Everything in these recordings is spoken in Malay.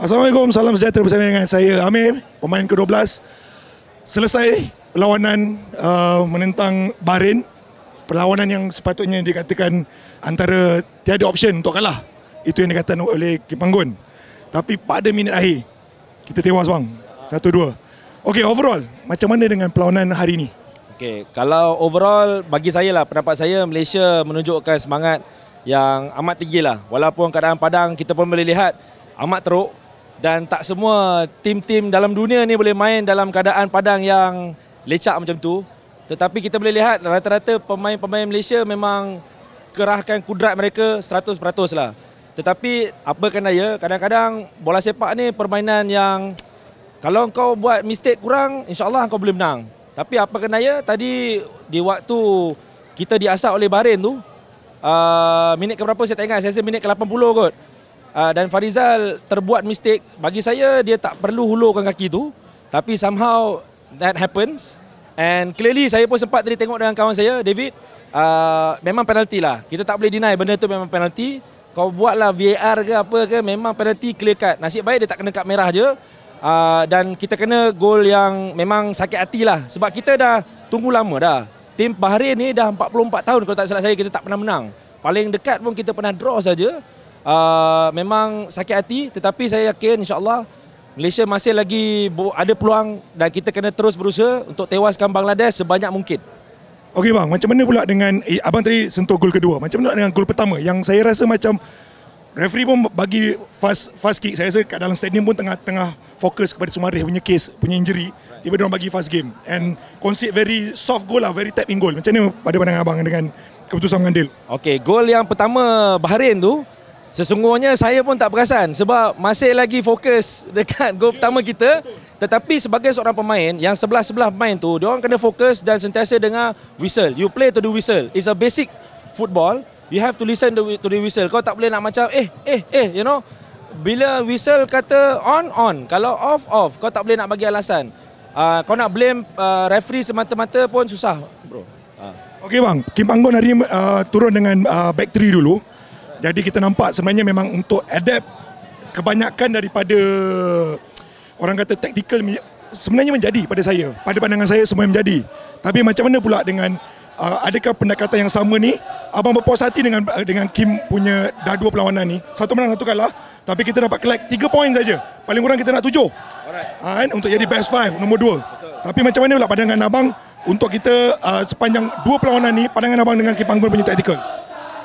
Assalamualaikum, salam sejahtera bersama dengan saya Amir, pemain ke-12. Selesai perlawanan uh, menentang Bahrain. Perlawanan yang sepatutnya dikatakan antara tiada option untuk kalah. Itu yang dikatakan oleh Kim Kipanggun. Tapi pada minit akhir, kita tewas bang. Satu dua. Okey, overall, macam mana dengan perlawanan hari ini? Okey, kalau overall, bagi saya lah, pendapat saya, Malaysia menunjukkan semangat yang amat tinggi lah. Walaupun keadaan padang kita pun boleh lihat, amat teruk dan tak semua tim-tim dalam dunia ni boleh main dalam keadaan padang yang lecak macam tu. Tetapi kita boleh lihat rata-rata pemain-pemain Malaysia memang kerahkan kudrat mereka 100% lah. Tetapi apa kan daya, kadang-kadang bola sepak ni permainan yang kalau kau buat mistake kurang, insyaAllah kau boleh menang. Tapi apa kan daya, tadi di waktu kita diasak oleh Bahrain tu, uh, minit ke berapa saya tak ingat, saya rasa minit ke 80 kot uh, dan Farizal terbuat mistake bagi saya dia tak perlu hulurkan kaki tu tapi somehow that happens and clearly saya pun sempat tadi tengok dengan kawan saya David uh, memang penalti lah kita tak boleh deny benda tu memang penalti. kau buatlah VAR ke apa ke memang penalti clear cut nasib baik dia tak kena kad merah je Uh, dan kita kena gol yang memang sakit hati lah sebab kita dah tunggu lama dah tim Bahrain ni dah 44 tahun kalau tak salah saya kita tak pernah menang paling dekat pun kita pernah draw saja uh, memang sakit hati tetapi saya yakin insyaAllah Malaysia masih lagi ada peluang dan kita kena terus berusaha untuk tewaskan Bangladesh sebanyak mungkin. Okey bang, macam mana pula dengan eh, abang tadi sentuh gol kedua? Macam mana dengan gol pertama? Yang saya rasa macam referee pun bagi fast fast kick. Saya rasa kat dalam stadium pun tengah tengah fokus kepada Sumareh punya case, punya injury. Tiba-tiba right. bagi fast game and concede very soft goal lah, very tapping in goal. Macam mana pada pandangan abang dengan keputusan mengandil? Okey, gol yang pertama Bahrain tu Sesungguhnya saya pun tak perasan sebab masih lagi fokus dekat gol pertama kita. Tetapi sebagai seorang pemain yang sebelah-sebelah pemain tu, dia orang kena fokus dan sentiasa dengar whistle. You play to the whistle. It's a basic football. You have to listen to the whistle. Kau tak boleh nak macam eh eh eh you know. Bila whistle kata on on, kalau off off, kau tak boleh nak bagi alasan. Uh, kau nak blame uh, referee semata-mata pun susah, bro. Uh. Okey bang, Kim Panggon hari uh, turun dengan uh, back three dulu. Jadi kita nampak sebenarnya memang untuk adapt kebanyakan daripada orang kata technical sebenarnya menjadi pada saya. Pada pandangan saya semua menjadi. Tapi macam mana pula dengan uh, adakah pendekatan yang sama ni? Abang berpuas hati dengan uh, dengan Kim punya dah dua perlawanan ni. Satu menang satu kalah. Tapi kita dapat collect tiga poin saja. Paling kurang kita nak tujuh. Alright. Uh, untuk jadi best five, nombor dua. Betul. Tapi macam mana pula pandangan abang untuk kita uh, sepanjang dua perlawanan ni pandangan abang dengan Kim Panggul punya tactical?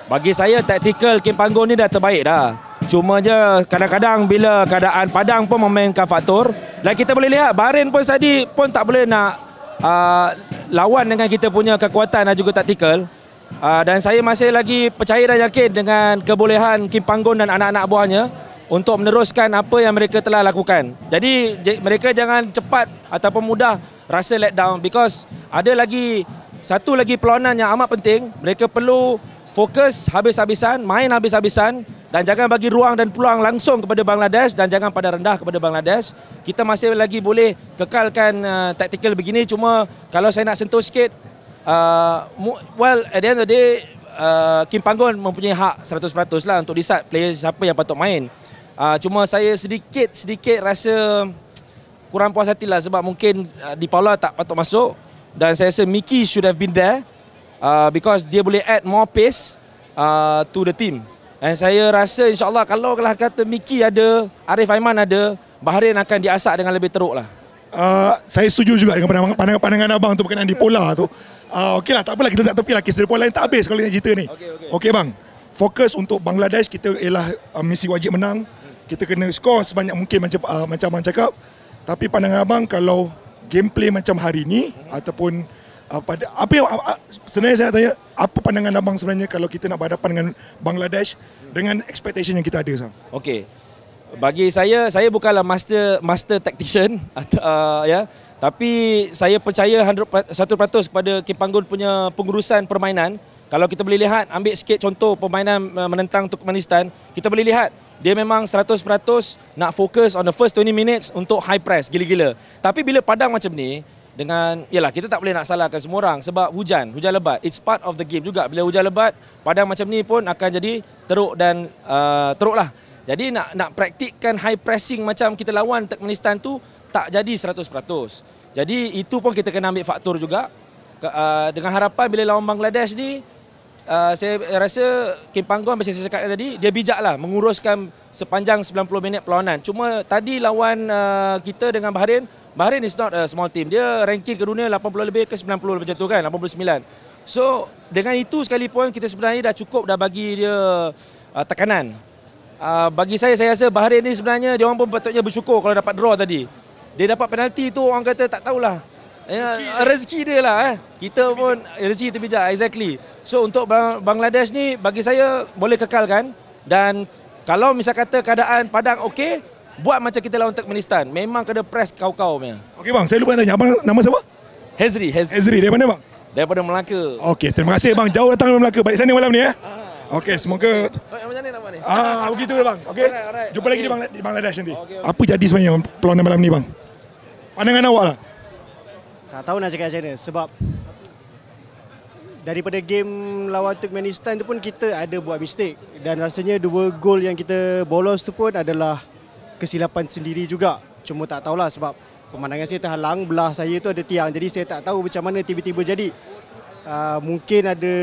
Bagi saya taktikal Kim Panggung ni dah terbaik dah. Cuma je kadang-kadang bila keadaan padang pun memainkan faktor. Dan kita boleh lihat Bahrain pun tadi pun tak boleh nak uh, lawan dengan kita punya kekuatan dan juga taktikal. Uh, ah, dan saya masih lagi percaya dan yakin dengan kebolehan Kim Panggung dan anak-anak buahnya untuk meneruskan apa yang mereka telah lakukan. Jadi mereka jangan cepat ataupun mudah rasa let down because ada lagi satu lagi peluangan yang amat penting. Mereka perlu fokus habis-habisan, main habis-habisan dan jangan bagi ruang dan peluang langsung kepada Bangladesh dan jangan pada rendah kepada Bangladesh. Kita masih lagi boleh kekalkan uh, taktikal begini cuma kalau saya nak sentuh sikit uh, well at the end of the day uh, Kim Panggon mempunyai hak 100% lah untuk decide player siapa yang patut main. Uh, cuma saya sedikit-sedikit rasa kurang puas hati lah sebab mungkin uh, Di Paula tak patut masuk dan saya rasa Mickey should have been there uh, because dia boleh add more pace uh, to the team. Dan saya rasa insyaAllah kalau kalau kata Miki ada, Arif Aiman ada, Bahrain akan diasak dengan lebih teruk lah. Uh, saya setuju juga dengan pandangan, pandangan, pandangan abang tu berkenaan di pola tu. Uh, okay lah, tak apalah kita tak tepi lah. Kisah pola lain tak habis kalau nak cerita ni. Okey okay. okay bang, fokus untuk Bangladesh kita ialah uh, misi wajib menang. Kita kena skor sebanyak mungkin macam uh, macam abang cakap. Tapi pandangan abang kalau gameplay macam hari ni hmm ataupun Ah, pada apa yang ah, ah, sebenarnya saya nak tanya apa pandangan abang sebenarnya kalau kita nak berhadapan dengan Bangladesh dengan expectation yang kita ada sekarang. Okey. Bagi saya saya bukanlah master master tactician atau uh, ya tapi saya percaya 100 100% kepada Kim punya pengurusan permainan. Kalau kita boleh lihat ambil sikit contoh permainan eh, menentang Turkmenistan, kita boleh lihat dia memang 100% nak fokus on the first 20 minutes untuk high press gila-gila. Tapi bila padang macam ni, dengan yalah kita tak boleh nak salahkan semua orang sebab hujan hujan lebat it's part of the game juga bila hujan lebat padang macam ni pun akan jadi teruk dan uh, teruklah jadi nak nak praktikkan high pressing macam kita lawan Turkmenistan tu tak jadi 100%. Jadi itu pun kita kena ambil faktor juga uh, dengan harapan bila lawan Bangladesh ni uh, saya rasa Kim Panggon macam saya cakap tadi dia bijaklah menguruskan sepanjang 90 minit perlawanan. Cuma tadi lawan uh, kita dengan Bahrain Bahrain is not a small team. Dia ranking ke dunia 80 lebih ke 90 macam tu kan, 89. So, dengan itu sekali sekalipun kita sebenarnya dah cukup dah bagi dia uh, tekanan. Uh, bagi saya, saya rasa Bahrain ni sebenarnya dia orang pun patutnya bersyukur kalau dapat draw tadi. Dia dapat penalti tu orang kata tak tahulah. Eh, rezeki, eh, rezeki dia lah eh. Kita rezeki pun bijak. Eh, rezeki terbijak, exactly. So, untuk Bangladesh ni bagi saya boleh kekalkan. Dan kalau misal kata keadaan padang okey, buat macam kita lawan Turkmenistan memang kena press kau-kau punya. Okey bang, saya lupa nak tanya abang nama siapa? Hezri, Hezri. Hezri dari mana bang? Daripada Melaka. Okey, terima kasih bang. Jauh datang dari Melaka. Balik sana malam ni eh. Ah. Okey, semoga Oh, macam mana nama ni? Ah, begitu bang. Okey. Jumpa lagi di, Bangladesh nanti. Apa jadi sebenarnya peluang malam ni bang? Pandangan awak lah. Tak tahu nak cakap macam mana sebab daripada game lawan Turkmenistan tu pun kita ada buat mistake dan rasanya dua gol yang kita bolos tu pun adalah kesilapan sendiri juga. Cuma tak tahulah sebab pemandangan saya terhalang, belah saya tu ada tiang. Jadi saya tak tahu macam mana tiba-tiba jadi. Uh, mungkin ada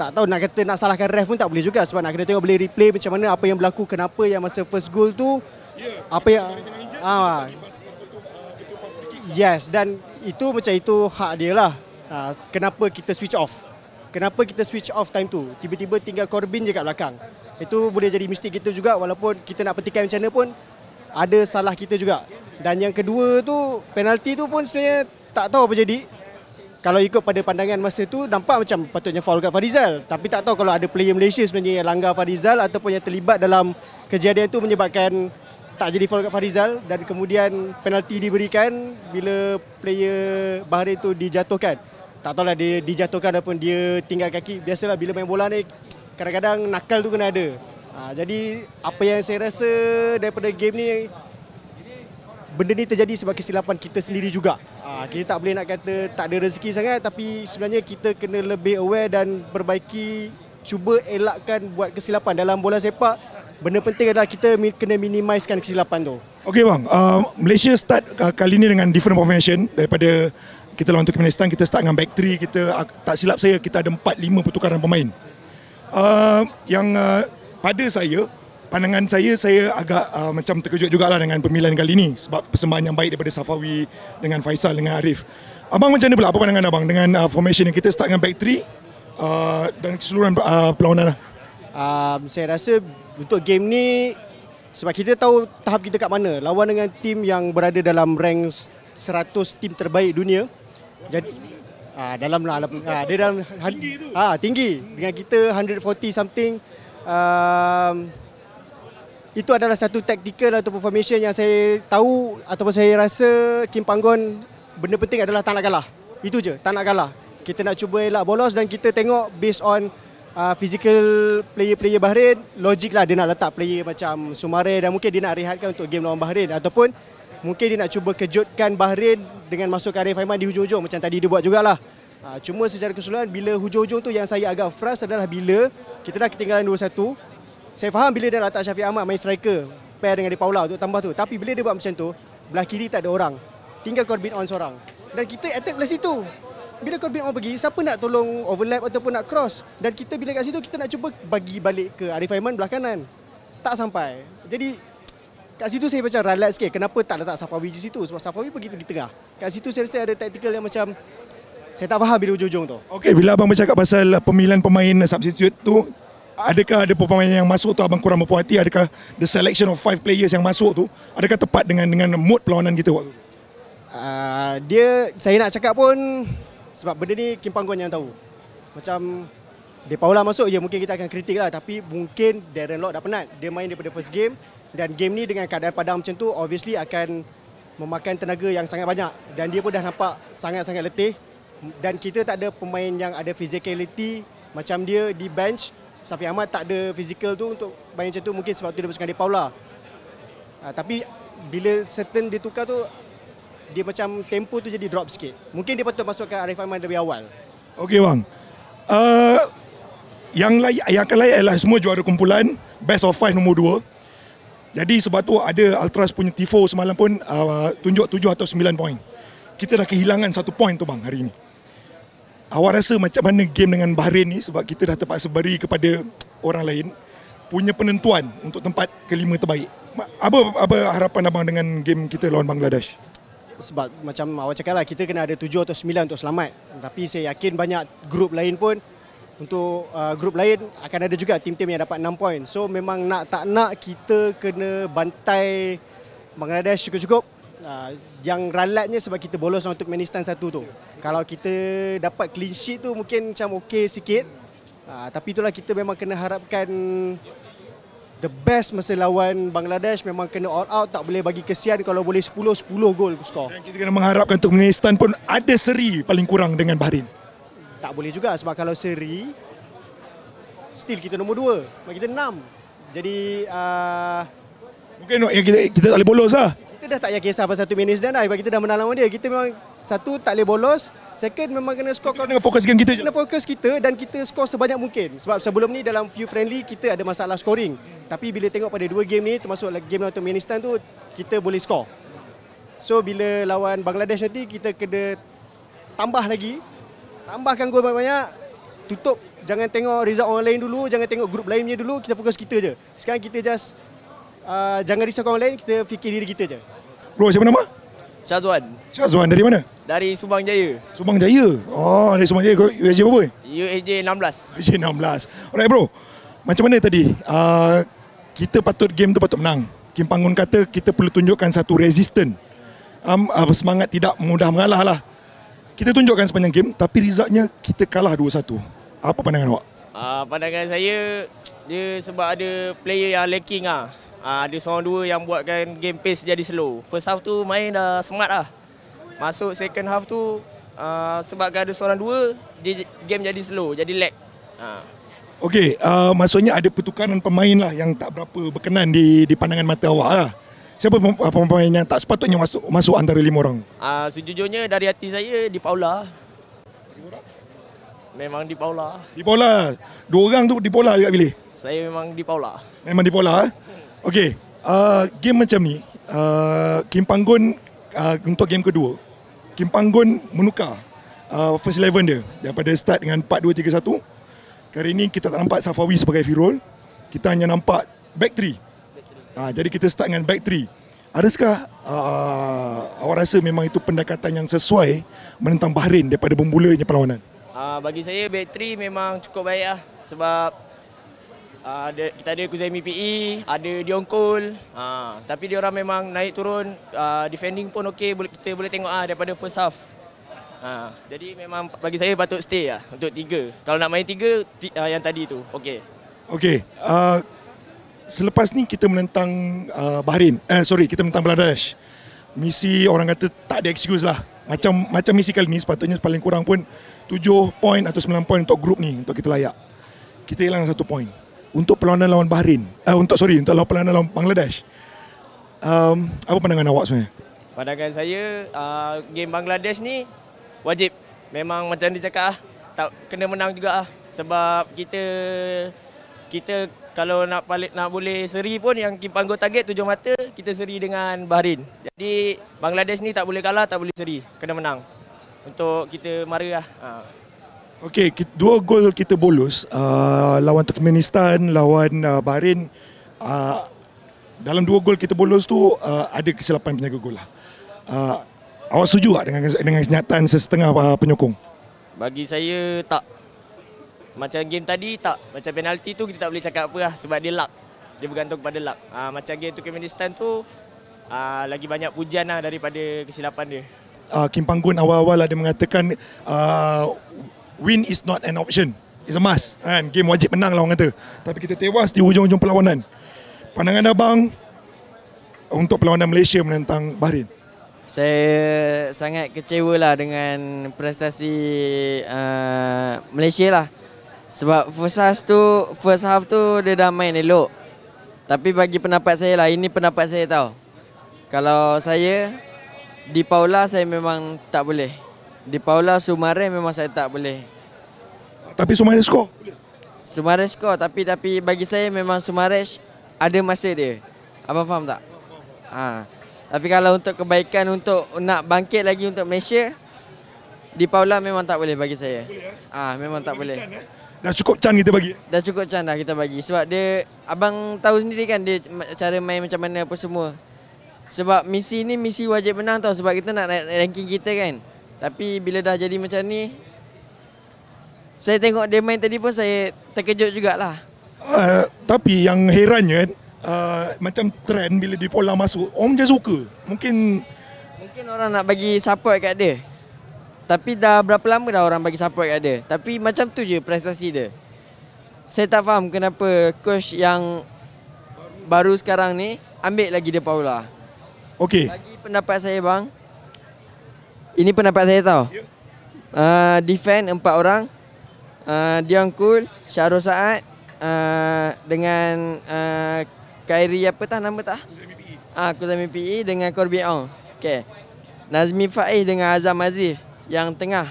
tak tahu nak kata nak salahkan ref pun tak boleh juga sebab nak kena tengok boleh replay macam mana apa yang berlaku kenapa yang masa first goal tu yeah, apa yang ah uh, uh, yes dan itu macam itu hak dia lah uh, kenapa kita switch off kenapa kita switch off time tu tiba-tiba tinggal Corbin je kat belakang itu boleh jadi mistik kita juga walaupun kita nak petikan macam mana pun ada salah kita juga. Dan yang kedua tu penalti tu pun sebenarnya tak tahu apa jadi. Kalau ikut pada pandangan masa tu nampak macam patutnya foul kat Farizal. Tapi tak tahu kalau ada player Malaysia sebenarnya yang langgar Farizal ataupun yang terlibat dalam kejadian tu menyebabkan tak jadi foul kat Farizal dan kemudian penalti diberikan bila player Bahrain tu dijatuhkan. Tak tahulah dia dijatuhkan ataupun dia tinggal kaki. Biasalah bila main bola ni kadang-kadang nakal tu kena ada. Ha, jadi apa yang saya rasa daripada game ni benda ni terjadi sebab kesilapan kita sendiri juga. Ha, kita tak boleh nak kata tak ada rezeki sangat tapi sebenarnya kita kena lebih aware dan perbaiki cuba elakkan buat kesilapan dalam bola sepak. Benda penting adalah kita kena minimiskan kesilapan tu. Okey bang, uh, Malaysia start uh, kali ni dengan different formation daripada kita lawan Turkmenistan kita start dengan back three kita uh, tak silap saya kita ada 4 5 pertukaran pemain uh, yang uh, pada saya pandangan saya saya agak uh, macam terkejut juga lah dengan pemilihan kali ini sebab persembahan yang baik daripada Safawi dengan Faisal dengan Arif. Abang macam mana pula apa pandangan abang dengan uh, formation yang kita start dengan back 3 uh, dan keseluruhan uh, perlawanan lah. Um, saya rasa untuk game ni sebab kita tahu tahap kita kat mana lawan dengan tim yang berada dalam rank 100 tim terbaik dunia. Jadi Ah uh, dalamlah ah uh, dia dalam tinggi tu. Ah uh, tinggi dengan kita 140 something uh, itu adalah satu taktikal atau formation yang saya tahu ataupun saya rasa Kim Panggon benda penting adalah tak nak kalah. Itu je, tak nak kalah. Kita nak cuba elak bolos dan kita tengok based on uh, physical player-player Bahrain, logiklah dia nak letak player macam Sumare dan mungkin dia nak rehatkan untuk game lawan Bahrain ataupun mungkin dia nak cuba kejutkan Bahrain dengan masukkan Arif Aiman di hujung-hujung macam tadi dia buat jugalah. Ha, cuma secara keseluruhan bila hujung-hujung tu yang saya agak frust adalah bila kita dah ketinggalan 2-1. Saya faham bila dia letak Syafiq Ahmad main striker pair dengan di Paula untuk tambah tu. Tapi bila dia buat macam tu, belah kiri tak ada orang. Tinggal Corbin on seorang. Dan kita attack belah situ. Bila Corbin on pergi, siapa nak tolong overlap ataupun nak cross? Dan kita bila kat situ, kita nak cuba bagi balik ke Arif Aiman belah kanan. Tak sampai. Jadi Kat situ saya macam ralat sikit kenapa tak letak Safawi di situ sebab Safawi pergi di tengah. Kat situ saya rasa ada taktikal yang macam saya tak faham bila ujung-ujung tu. Okey, bila abang bercakap pasal pemilihan pemain substitute tu, adakah ada pemain yang masuk tu abang kurang berpuas hati? Adakah the selection of five players yang masuk tu, adakah tepat dengan dengan mood perlawanan kita waktu tu? Uh, dia, saya nak cakap pun sebab benda ni Kim Panggon yang tahu. Macam dia Paula masuk, ya mungkin kita akan kritik lah. Tapi mungkin Darren Lock dah penat. Dia main daripada first game, dan game ni dengan keadaan padang macam tu obviously akan memakan tenaga yang sangat banyak dan dia pun dah nampak sangat-sangat letih dan kita tak ada pemain yang ada physicality macam dia di bench Safi Ahmad tak ada physical tu untuk main macam tu mungkin sebab tu dia bersama dia Paula ha, tapi bila certain dia tukar tu dia macam tempo tu jadi drop sikit mungkin dia patut masukkan Arif Ahmad dari awal Okey bang uh, yang, lay- yang akan layak ialah semua juara kumpulan best of five nombor dua jadi sebab tu ada Ultras punya Tifo semalam pun uh, tunjuk 7 atau 9 point. Kita dah kehilangan satu point tu bang hari ini. Awak rasa macam mana game dengan Bahrain ni sebab kita dah terpaksa beri kepada orang lain punya penentuan untuk tempat kelima terbaik. Apa apa harapan abang dengan game kita lawan Bangladesh? Sebab macam awak cakap lah, kita kena ada tujuh atau sembilan untuk selamat. Tapi saya yakin banyak grup lain pun untuk uh, grup lain akan ada juga tim-tim yang dapat 6 poin. So memang nak tak nak kita kena bantai Bangladesh cukup-cukup. Uh, yang ralatnya sebab kita bolos untuk Manistan satu tu. Kalau kita dapat clean sheet tu mungkin macam okey sikit. Uh, tapi itulah kita memang kena harapkan the best masa lawan Bangladesh memang kena all out tak boleh bagi kesian kalau boleh 10 10 gol skor. Dan kita kena mengharapkan untuk Turkmenistan pun ada seri paling kurang dengan Bahrain tak boleh juga sebab kalau seri still kita nombor dua, bagi kita enam. jadi uh, mungkin no, kita, kita tak boleh bolos lah kita dah tak payah kisah pasal 2 minutes dan dah kita dah menang lama dia kita memang satu tak boleh bolos second memang kena skor kena fokus game kita kena je. fokus kita dan kita skor sebanyak mungkin sebab sebelum ni dalam few friendly kita ada masalah scoring tapi bila tengok pada dua game ni termasuk game lawan Turkmenistan tu kita boleh skor so bila lawan Bangladesh nanti kita kena tambah lagi tambahkan gol banyak-banyak tutup jangan tengok result orang lain dulu jangan tengok grup lainnya dulu kita fokus kita je sekarang kita just uh, jangan risau orang lain kita fikir diri kita je bro siapa nama Syazwan Syazwan dari mana dari Subang Jaya Subang Jaya oh dari Subang Jaya USJ apa USJ 16 USJ 16 alright bro macam mana tadi uh, kita patut game tu patut menang Kim Pangun kata kita perlu tunjukkan satu resisten um, uh, semangat tidak mudah mengalah lah kita tunjukkan sepanjang game tapi resultnya kita kalah 2-1. Apa pandangan awak? Uh, pandangan saya dia sebab ada player yang lacking ah. Uh, ada seorang dua yang buatkan game pace jadi slow. First half tu main dah smart lah. Masuk second half tu uh, ah, sebab ada seorang dua game jadi slow, jadi lag. Uh. Okey, uh, maksudnya ada pertukaran pemain lah yang tak berapa berkenan di di pandangan mata awak lah. Siapa ah, pemain yang tak sepatutnya masuk masuk antara lima orang? uh, sejujurnya dari hati saya di Paula. Memang di Paula. Di Paula. Dua orang tu di Paula juga pilih. Saya memang di Paula. Memang di Paula. Eh? Okey. Uh, game macam ni, uh, Kim Panggon uh, untuk game kedua. Kim Panggon menukar uh, first eleven dia daripada start dengan 4-2-3-1. Kali ini kita tak nampak Safawi sebagai Firul. Kita hanya nampak back three. Uh, jadi kita start dengan back three. Adakah uh, awak rasa memang itu pendekatan yang sesuai menentang Bahrain daripada bermulanya perlawanan? Uh, bagi saya back three memang cukup baik lah sebab uh, ada, kita ada Kuzaimi PE, ada Dion Cole uh, tapi dia orang memang naik turun uh, defending pun okey kita boleh tengok lah daripada first half. Uh, jadi memang bagi saya patut stay lah untuk tiga. Kalau nak main tiga t- yang tadi tu okey. Okey. Uh, selepas ni kita menentang uh, Bahrain. Eh sorry, kita menentang Bangladesh. Misi orang kata tak ada excuse lah. Macam yeah. macam misi kali ni sepatutnya paling kurang pun 7 point atau 9 point untuk grup ni untuk kita layak. Kita hilang satu point. Untuk perlawanan lawan Bahrain. Eh uh, untuk sorry, untuk perlawanan lawan Bangladesh. Um, apa pandangan awak sebenarnya? Pandangan saya uh, game Bangladesh ni wajib memang macam dia ah tak kena menang juga ah sebab kita kita kalau nak balik nak boleh seri pun yang kita panggung target tujuh mata kita seri dengan Bahrain. Jadi Bangladesh ni tak boleh kalah, tak boleh seri. Kena menang. Untuk kita marilah. Ha. Okey, dua gol kita bolos uh, ah, lawan Turkmenistan, lawan uh, Bahrain. Uh, dalam dua gol kita bolos tu uh, ada kesilapan penjaga gol lah. Uh, awak setuju tak dengan dengan kenyataan sesetengah penyokong? Bagi saya tak macam game tadi tak Macam penalti tu kita tak boleh cakap apa lah Sebab dia luck Dia bergantung pada luck uh, Macam game Turkmenistan tu uh, Lagi banyak pujian lah daripada kesilapan dia uh, Kim Panggun awal-awal ada lah mengatakan uh, Win is not an option It's a must kan? Game wajib menang lah orang kata Tapi kita tewas di hujung-hujung perlawanan Pandangan abang Untuk perlawanan Malaysia menentang Bahrain saya sangat kecewa lah dengan prestasi uh, Malaysia lah. Sebab first half tu first half tu dia dah main elok. Tapi bagi pendapat saya lah, ini pendapat saya tahu. Kalau saya di Paula saya memang tak boleh. Di Paula Sumare memang saya tak boleh. Tapi Sumare skor. Sumare skor tapi tapi bagi saya memang Sumare ada masa dia. Abang faham tak? Ha. Tapi kalau untuk kebaikan untuk nak bangkit lagi untuk Malaysia di Paula memang tak boleh bagi saya. Ah ha, memang tak boleh. Dah cukup chance kita bagi. Dah cukup chance dah kita bagi sebab dia abang tahu sendiri kan dia cara main macam mana apa semua. Sebab misi ni misi wajib menang tau sebab kita nak naik ranking kita kan. Tapi bila dah jadi macam ni saya tengok dia main tadi pun saya terkejut jugaklah. Uh, eh, tapi yang herannya uh, macam trend bila di pola masuk, Om je suka. Mungkin mungkin orang nak bagi support kat dia. Tapi dah berapa lama dah orang bagi support kat dia. Tapi macam tu je prestasi dia. Saya tak faham kenapa coach yang baru sekarang ni ambil lagi dia Paula. Okey. Lagi pendapat saya bang. Ini pendapat saya tau. Yeah. Ya. Uh, defend empat orang. Uh, Dion Kul, Syahrul Saad uh, dengan uh, Kairi apa tah nama tah? Kuzami PE. Ah, Kuzami PE dengan Corby Ong. Okay. Nazmi Faiz dengan Azam Aziz yang tengah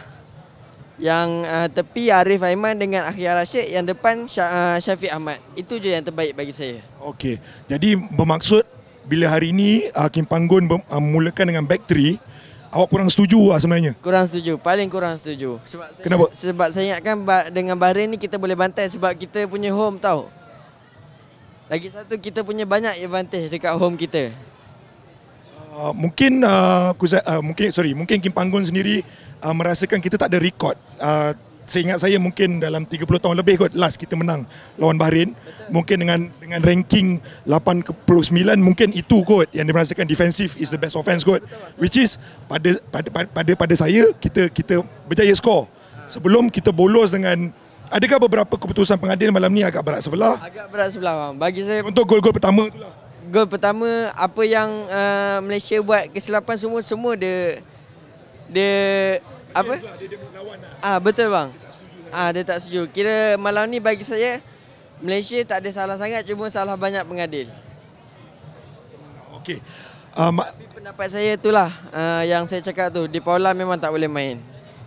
yang uh, tepi Arif Aiman dengan Akhir Rashid yang depan Syah, uh, Syafiq Ahmad. Itu je yang terbaik bagi saya. Okey. Jadi bermaksud bila hari ini Hakim uh, Panggon uh, mulakan dengan back three Awak kurang setuju lah sebenarnya? Kurang setuju. Paling kurang setuju. Sebab saya, Kenapa? Sebab saya ingatkan dengan Bahrain ni kita boleh bantai sebab kita punya home tau. Lagi satu kita punya banyak advantage dekat home kita. Ah, mungkin uh, ah, Kuzai, uh, ah, mungkin sorry mungkin Kim Panggon sendiri uh, merasakan kita tak ada rekod uh, saya saya mungkin dalam 30 tahun lebih kot last kita menang lawan Bahrain mungkin dengan dengan ranking 89 mungkin itu kot yang dimerasakan defensif is the best offense kot which is pada pada pada pada, pada saya kita kita berjaya skor sebelum kita bolos dengan adakah beberapa keputusan pengadil malam ni agak berat sebelah agak berat sebelah bang bagi saya untuk gol-gol pertama itulah gol pertama apa yang uh, Malaysia buat kesilapan semua semua dia dia apa lah, lah. ah betul bang lah. ah dia tak setuju kira malam ni bagi saya Malaysia tak ada salah sangat cuma salah banyak pengadil okey um, tapi pendapat saya itulah uh, yang saya cakap tu di bola memang tak boleh main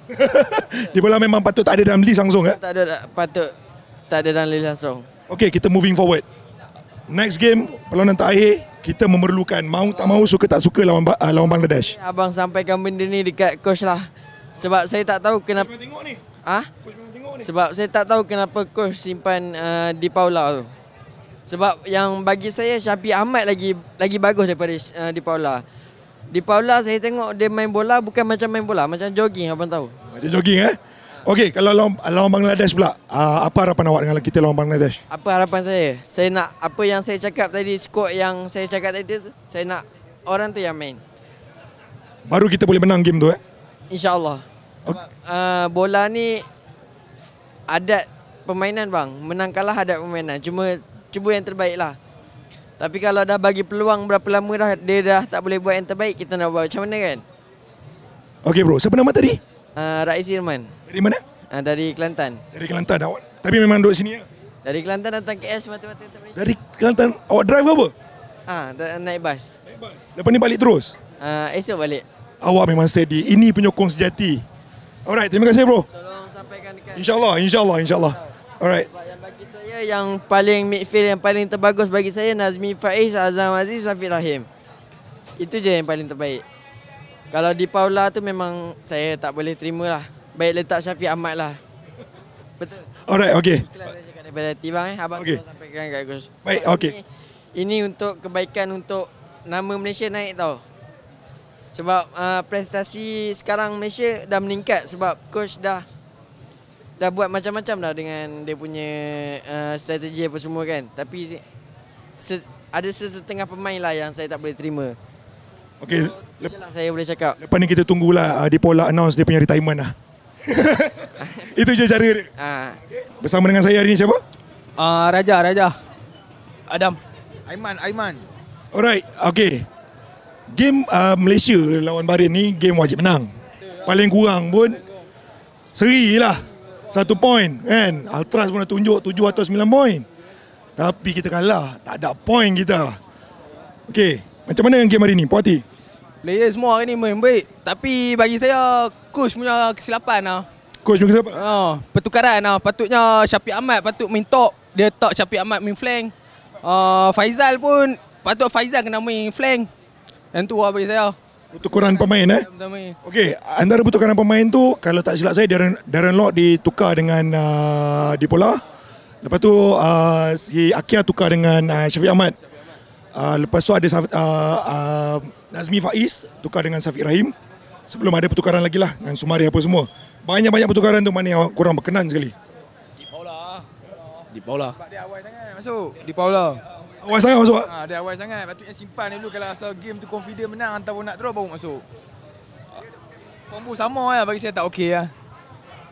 di bola memang patut tak ada dalam list langsung eh? tak ada tak, patut tak ada dalam list langsung okey kita moving forward next game perlawanan terakhir kita memerlukan mau tak mau suka tak suka lawan uh, lawan Bangladesh. Ya, abang sampaikan benda ni dekat coach lah. Sebab saya tak tahu kenapa Coach tengok ni. Ha? Coach tengok ni. Sebab saya tak tahu kenapa coach simpan uh, Di Paula tu. Sebab yang bagi saya Syafi Ahmad lagi lagi bagus daripada uh, Di Paula. Di Paula saya tengok dia main bola bukan macam main bola, macam jogging abang tahu. Macam jogging eh? Okey, kalau lawan, lawan Bangladesh pula, uh, apa harapan awak dengan kita lawan Bangladesh? Apa harapan saya? Saya nak apa yang saya cakap tadi, skor yang saya cakap tadi tu, saya nak orang tu yang main. Baru kita boleh menang game tu eh? InsyaAllah. Okay. Uh, bola ni adat permainan bang. Menang kalah adat permainan. Cuma cuba yang terbaik lah. Tapi kalau dah bagi peluang berapa lama dah dia dah tak boleh buat yang terbaik, kita nak buat macam mana kan? Okey bro, siapa nama tadi? Ah, Rais Irman. Dari mana? Uh, dari Kelantan. Dari Kelantan awak? Tapi memang duduk sini ya? Dari Kelantan datang KL semata-mata Malaysia. Dari Kelantan awak drive ke apa? Ah, uh, naik bas. Naik bas. Lepas ni balik terus? Uh, esok balik. Awak memang steady. Ini penyokong sejati. Alright, terima kasih bro. Tolong sampaikan dekat. InsyaAllah, insyaAllah, insyaAllah. Alright. Sebab yang bagi saya yang paling midfield yang paling terbagus bagi saya Nazmi Faiz, Azam Aziz, Safiq Rahim. Itu je yang paling terbaik. Kalau di Paula tu memang saya tak boleh terima lah. Baik letak Syafiq Ahmad lah. Betul. Alright, okay. Kelas saya cakap daripada Tibang eh. Abang okay. sampaikan kat Gus. Baik, okay. Ini, ini untuk kebaikan untuk nama Malaysia naik tau. Sebab uh, prestasi sekarang Malaysia dah meningkat sebab coach dah dah buat macam-macam dah dengan dia punya uh, strategi apa semua kan. Tapi se- ada sesetengah pemain lah yang saya tak boleh terima. Okey, Lep- lah saya boleh cakap. Lepas ni kita tunggulah uh, ah, dia pola announce dia punya retirement lah. Itu je cari dia. Uh. Bersama dengan saya hari ni siapa? Uh, Raja, Raja. Adam. Aiman, Aiman. Alright, okey. Game uh, Malaysia lawan Bahrain ni game wajib menang. Paling kurang pun seri lah. Satu point kan. Altras pun dah tunjuk 709 point. Tapi kita kalah. Tak ada point kita. Okey. Macam mana game hari ni Puan hati? Player semua hari ni main baik Tapi bagi saya Coach punya kesilapan lah Coach punya kesilapan? Ha, Oh, pertukaran lah Patutnya Syafiq Ahmad patut main top Dia tak Syafiq Ahmad main flank uh, Faizal pun Patut Faizal kena main flank Yang tu lah bagi saya Pertukaran pemain eh? Okey, antara pertukaran pemain tu Kalau tak silap saya Darren, Darren Lock ditukar dengan uh, bola Lepas tu uh, si Akia tukar dengan uh, Syafiq Ahmad Uh, lepas tu ada uh, uh, Nazmi Faiz tukar dengan Safiq Rahim. Sebelum ada pertukaran lagi lah dengan Sumari apa semua. Banyak-banyak pertukaran tu mana yang kurang berkenan sekali. Di Paula. Di Paula. Sebab dia awal sangat masuk. Di Paula. Awal sangat masuk? Ha, dia awal sangat. Patutnya simpan dulu kalau asal game tu confident menang ataupun nak draw baru masuk. Combo sama lah bagi saya tak okey lah.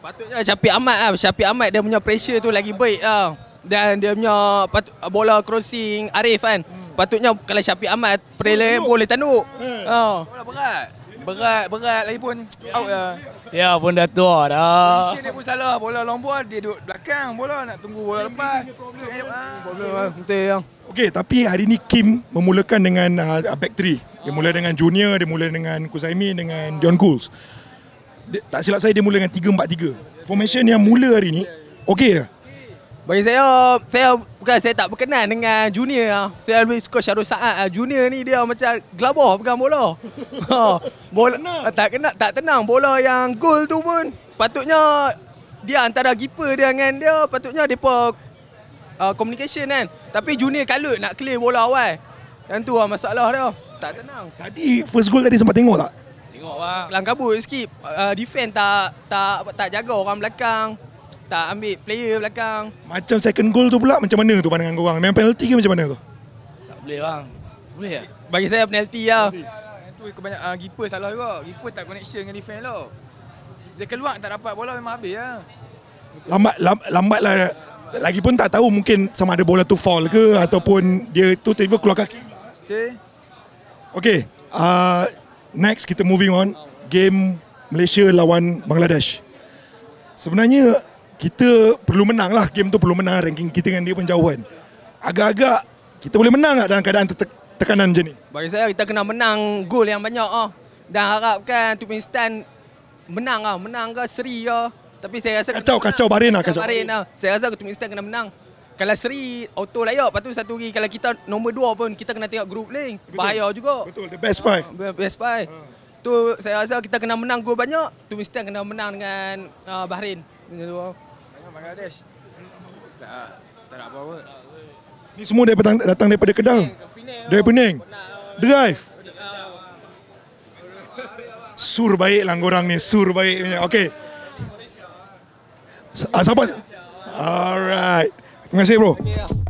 Patutnya Syafiq Ahmad lah. Syafiq Ahmad dia punya pressure tu lagi baik lah dan dia punya patu, bola crossing Arif kan. Hmm. Patutnya kalau Syafiq Ahmad prelim oh, boleh tanduk. Hmm. Oh. berat. Berat, berat lagi pun out lah. Ya, pun dah tua dah. dia pun salah. Bola long ball, dia duduk belakang bola. Nak tunggu bola lepas. Problem lah, ya. Okey, tapi hari ni Kim memulakan dengan uh, back three. Dia mula ah. dengan junior, dia mula dengan Kusaimi, dengan Dion Gouls. Tak silap saya, dia mula dengan 3-4-3. Formation yang mula hari ni, okey bagi saya, saya bukan saya tak berkenan dengan junior. Saya lebih suka Syarul Saad. Ah, junior ni dia macam gelabah pegang bola. Ha, bola tenang. tak kena tak tenang bola yang gol tu pun. Patutnya dia antara keeper dia dengan dia patutnya depa uh, ah, communication kan. Tapi junior kalut nak clear bola awal. Dan tu lah masalah dia. Tak tenang. Tadi first goal tadi sempat tengok tak? Tengok bang. Langkabut sikit. Uh, defend tak tak tak jaga orang belakang tak ambil player belakang. Macam second goal tu pula macam mana tu pandangan korang? Memang penalty ke macam mana tu? Tak boleh bang. Boleh tak? Bagi saya penalty lah. ya. Ah, Yang kau banyak uh, ah, keeper salah juga. Keeper tak connection dengan defense lo. Lah. Dia keluar tak dapat bola memang habis lah. Lambat, lam, lambat lah. Lagipun tak tahu mungkin sama ada bola tu fall ke ataupun dia tu tiba-tiba keluar kaki. Okay. Okay. Uh, ah, next kita moving on. Game Malaysia lawan Bangladesh. Sebenarnya kita perlu menang lah game tu perlu menang ranking kita dengan dia pun jauh kan agak-agak kita boleh menang tak dalam keadaan te- tekanan macam ni bagi saya kita kena menang gol yang banyak oh. dan harapkan Tupin Stan menang lah menang ke seri ya oh. tapi saya rasa kacau kacau barin lah kacau barin oh. saya rasa Tupin Stan kena menang kalau seri auto layak lepas tu satu lagi kalau kita nombor dua pun kita kena tengok group link betul. bahaya juga betul the best five uh, best five uh. tu saya rasa kita kena menang gol banyak Tupin Stan kena menang dengan uh, Bahrain ini dua. Bangladesh. Tak, tak ada apa-apa. Ni semua dia datang, datang daripada Kedah. Dari Pening. Eh, Drive. Sur baik lah korang ni, sur baik ni. Okay. Ah, siapa? Alright. Terima kasih bro. Okay, lah. ya.